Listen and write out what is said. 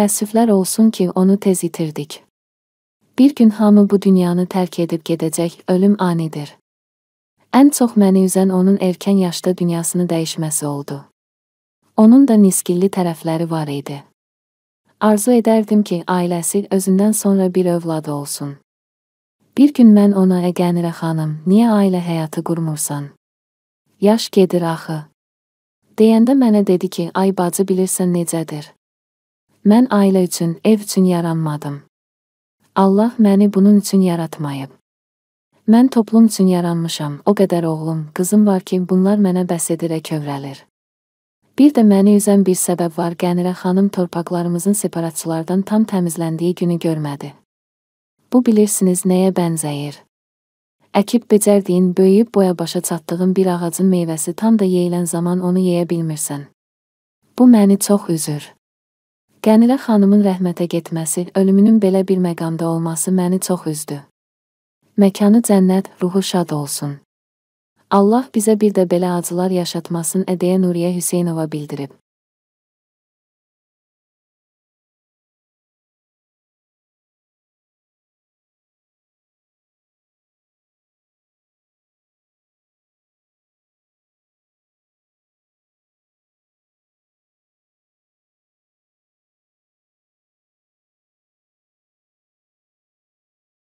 təəssüflər olsun ki, onu tez itirdik. Bir gün hamı bu dünyanı tərk edib gedəcək, ölüm anidir. Ən çox məni üzən onun erkən yaşda dünyasını dəyişməsi oldu. Onun da niskilli tərəfləri var idi. Arzu edərdim ki, ailəsi özündən sonra bir övladı olsun. Bir gün mən ona Əqənirə xanım, niyə ailə həyatı qurmursan? Yaş gedir axı. Deyəndə mənə dedi ki, ay bacı bilirsən necədir. Mən ailə üçün, ev üçün yaranmadım. Allah məni bunun üçün yaratmayıb. Mən toplum üçün yaranmışam, o qədər oğlum, qızım var ki, bunlar mənə bəs edirə kövrəlir. Bir də məni üzən bir səbəb var, Qənirə xanım torpaqlarımızın separatçılardan tam təmizləndiyi günü görmədi. Bu bilirsiniz nəyə bənzəyir. Əkib becərdiyin, böyüyüb boya başa çatdığın bir ağacın meyvəsi tam da yeyilən zaman onu yeyə bilmirsən. Bu məni çox üzür. Qənilə xanımın rəhmətə getməsi, ölümünün belə bir məqamda olması məni çox üzdü. Məkanı cənnət, ruhu şad olsun. Allah bizə bir də belə acılar yaşatmasın ədeyə Nuriyə Hüseynova bildirib.